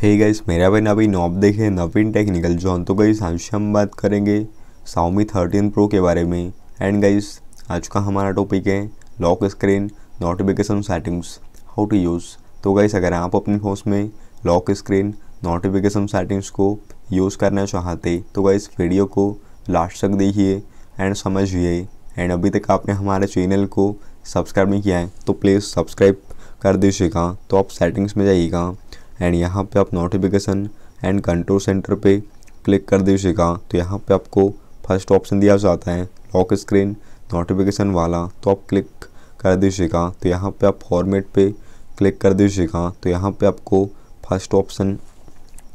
हे hey guys मेरा भाई नवीन नॉब देखें नवीन टेक्निकल जॉन तो गाइस आज हम बात करेंगे साउमी थर्टीन प्रो के बारे में एंड गाइस आज का हमारा टॉपिक है lock screen notification settings how to use तो गाइस अगर आप अपने फोन में लॉक स्क्रीन नोटिफिकेशन सेटिंग्स को यूज़ करना चाहते तो गाइस वीडियो को लास्ट तक देखिए एंड समझिए एंड अभी तक आपने हमारे चैनल को सब्सक्राइब नहीं किया है तो प्लीज़ सब्सक्राइब कर दीजिएगा तो आप सेटिंग्स में जाइएगा एंड यहाँ पे आप नोटिफिकेशन एंड कंट्रोल सेंटर पे क्लिक कर दीजिएगा तो यहाँ पे आपको फर्स्ट ऑप्शन दिया जाता है लॉक स्क्रीन नोटिफिकेशन वाला तो आप क्लिक कर दीजिएगा तो यहाँ पे आप फॉर्मेट पे क्लिक कर दीजिएगा तो यहाँ पे आपको फर्स्ट ऑप्शन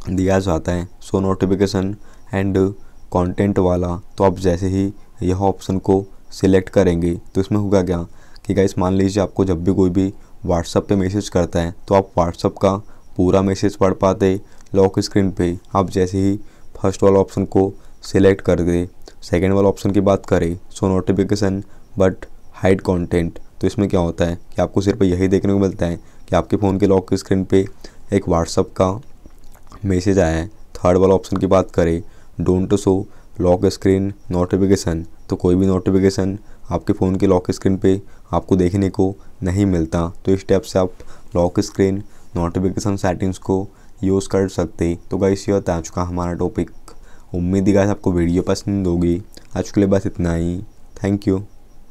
दिया जाता है सो नोटिफिकेशन एंड कंटेंट वाला तो आप जैसे ही यह ऑप्शन को सिलेक्ट करेंगे तो इसमें होगा क्या कि गाइस मान लीजिए आपको जब भी कोई भी व्हाट्सअप पे मैसेज करता है तो आप व्हाट्सअप का पूरा मैसेज पढ़ पाते लॉक स्क्रीन पे आप जैसे ही फर्स्ट वाला ऑप्शन को सिलेक्ट कर दें सेकेंड वाला ऑप्शन की बात करें so notification but hide content तो इसमें क्या होता है कि आपको सिर्फ यही देखने को मिलता है कि आपके फ़ोन के लॉक स्क्रीन पे एक व्हाट्सअप का मैसेज आया है थर्ड वाला ऑप्शन की बात करें don't show lock screen notification तो कोई भी नोटिफिकेशन आपके फ़ोन के लॉक स्क्रीन पे आपको देखने को नहीं मिलता तो इस स्टेप से आप लॉक स्क्रीन नोटिफिकेशन सेटिंग्स को यूज़ कर सकते तो गाइस ये आ चुका हमारा टॉपिक उम्मीद ही गाइस आपको वीडियो पसंद होगी आज के लिए बस इतना ही थैंक यू